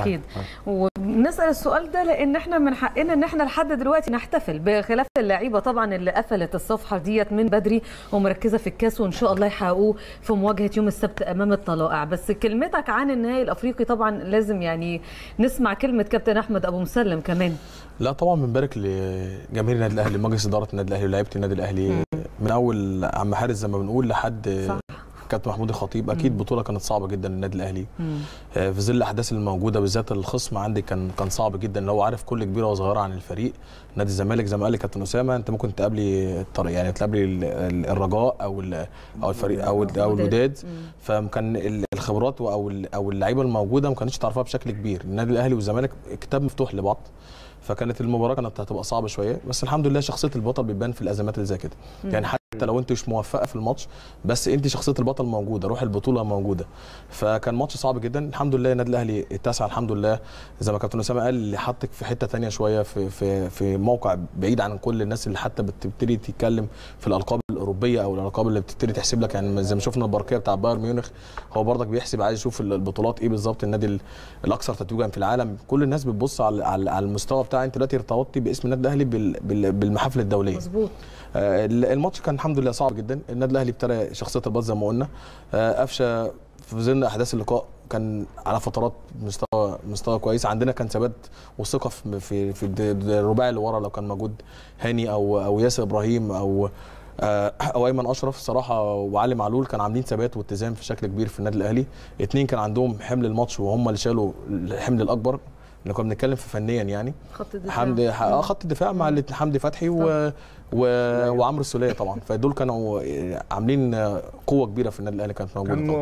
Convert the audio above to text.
اكيد وبنسال السؤال ده لان احنا من حقنا ان احنا لحد دلوقتي نحتفل بخلاف اللعيبه طبعا اللي قفلت الصفحه ديت من بدري ومركزه في الكاس وان شاء الله يحققوه في مواجهه يوم السبت امام الطلائع بس كلمتك عن النهائي الافريقي طبعا لازم يعني نسمع كلمه كابتن احمد ابو مسلم كمان لا طبعا بنبارك لجماهير النادي الاهلي مجلس اداره النادي الاهلي ولاعيبه النادي الاهلي من اول عم حارس زي ما بنقول لحد صح. كابتن محمود الخطيب اكيد مم. بطوله كانت صعبه جدا للنادي الاهلي آه في ظل الاحداث اللي موجوده بالذات الخصم عندي كان كان صعب جدا لو عارف كل كبيره وصغيره عن الفريق نادي الزمالك زي ما قال كابتن اسامه انت ممكن تقابلي يعني تقابلي الرجاء او او الفريق او او الوداد فكان الخبرات او او اللعيبه الموجوده ما كانتش تعرفها بشكل كبير النادي الاهلي والزمالك كتاب مفتوح لبعض فكانت المباراه كانت هتبقى صعبه شويه بس الحمد لله شخصيه البطل بتبان في الازمات اللي زي كده يعني حتى لو انت مش موفقه في الماتش بس انت شخصيه البطل موجوده روح البطوله موجوده فكان ماتش صعب جدا الحمد لله النادي الاهلي اتسع الحمد لله زي ما كابتن اسامه قال اللي حطك في حته ثانيه شويه في في في موقع بعيد عن كل الناس اللي حتى بتبتدي تتكلم في الالقاب الاوروبيه او الالقاب اللي بتبتدي تحسب لك يعني زي ما شفنا البرقيه بتاع بايرن ميونخ هو برضك بيحسب عايز يشوف البطولات ايه بالظبط النادي الاكثر تتويجا في العالم كل الناس بتبص على على المستوى بتاع انت دلوقتي ارتبطتي باسم النادي الاهلي بالمحافل الدوليه مظبوط آه الماتش كان الحمد لله صعب جدا النادي الاهلي ابتلى شخصيه الباص زي ما قلنا آه، قفشه في ظل احداث اللقاء كان على فترات مستوى مستوى كويس عندنا كان ثبات وثقه في في الرباعي اللي ورا لو كان موجود هاني او او ياسر ابراهيم او آه، او ايمن اشرف صراحه وعلي معلول كان عاملين ثبات واتزان في شكل كبير في النادي الاهلي اثنين كان عندهم حمل الماتش وهم اللي شالوا الحمل الاكبر احنا كنا بنتكلم في فنيا يعني خط الدفاع حمدي اه خط الدفاع مع حمدي فتحي و... و... أيوه. وعمرو السوليه طبعا فدول كانوا آه، عاملين آه، قوه كبيره في النادي الاهلي كانت موجوده